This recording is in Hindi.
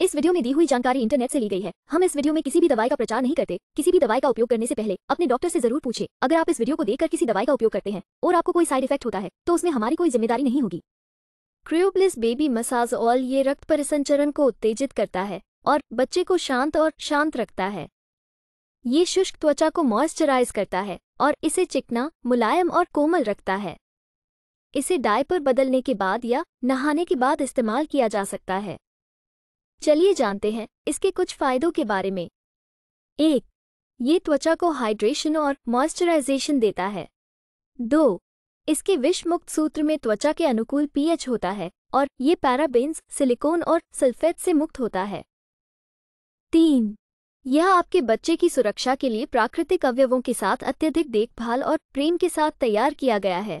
इस वीडियो में दी हुई जानकारी इंटरनेट से ली गई है हम इस वीडियो में किसी भी दवाई का प्रचार नहीं करते किसी भी दवाई का उपयोग करने से पहले अपने डॉक्टर से जरूर पूछे अगर आप इस वीडियो को देखकर किसी दवाई का उपयोग करते हैं और आपको कोई साइड इफेक्ट होता है तो उसमें हमारी कोई जिम्मेदारी नहीं होगी क्रियोप्लिस बेबी मसाज ऑयल ये रक्त परिसंचरण को उत्तेजित करता है और बच्चे को शांत और शांत रखता है ये शुष्क त्वचा को मॉइस्चराइज करता है और इसे चिकना मुलायम और कोमल रखता है इसे डायपर बदलने के बाद या नहाने के बाद इस्तेमाल किया जा सकता है चलिए जानते हैं इसके कुछ फायदों के बारे में एक ये त्वचा को हाइड्रेशन और मॉइस्चराइजेशन देता है दो इसके विषमुक्त सूत्र में त्वचा के अनुकूल पीएच होता है और ये पैराबेन्स सिलिकॉन और सल्फेट से मुक्त होता है तीन यह आपके बच्चे की सुरक्षा के लिए प्राकृतिक अवयवों के साथ अत्यधिक देखभाल और प्रेम के साथ तैयार किया गया है